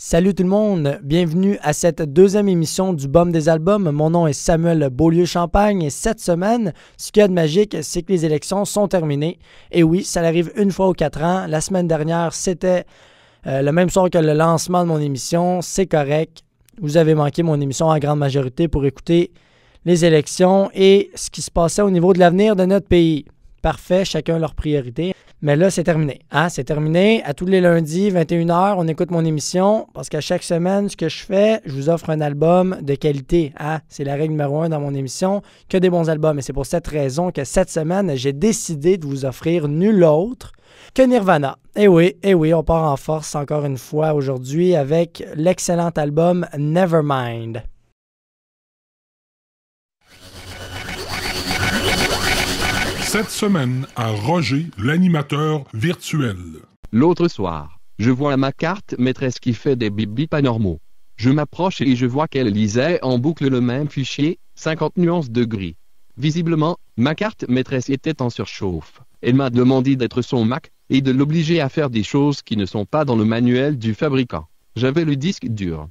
Salut tout le monde, bienvenue à cette deuxième émission du Bum des Albums. Mon nom est Samuel Beaulieu-Champagne et cette semaine, ce qu'il y a de magique, c'est que les élections sont terminées. Et oui, ça arrive une fois aux quatre ans. La semaine dernière, c'était euh, le même soir que le lancement de mon émission. C'est correct. Vous avez manqué mon émission en grande majorité pour écouter les élections et ce qui se passait au niveau de l'avenir de notre pays. Parfait, chacun leur priorité. Mais là, c'est terminé. Ah, C'est terminé. À tous les lundis, 21h, on écoute mon émission parce qu'à chaque semaine, ce que je fais, je vous offre un album de qualité. Ah, C'est la règle numéro un dans mon émission, que des bons albums. Et c'est pour cette raison que cette semaine, j'ai décidé de vous offrir nul autre que Nirvana. Eh oui, eh oui, on part en force encore une fois aujourd'hui avec l'excellent album Nevermind. Cette semaine, à Roger, l'animateur virtuel. L'autre soir, je vois ma carte maîtresse qui fait des bip-bip Je m'approche et je vois qu'elle lisait en boucle le même fichier, 50 nuances de gris. Visiblement, ma carte maîtresse était en surchauffe. Elle m'a demandé d'être son Mac et de l'obliger à faire des choses qui ne sont pas dans le manuel du fabricant. J'avais le disque dur.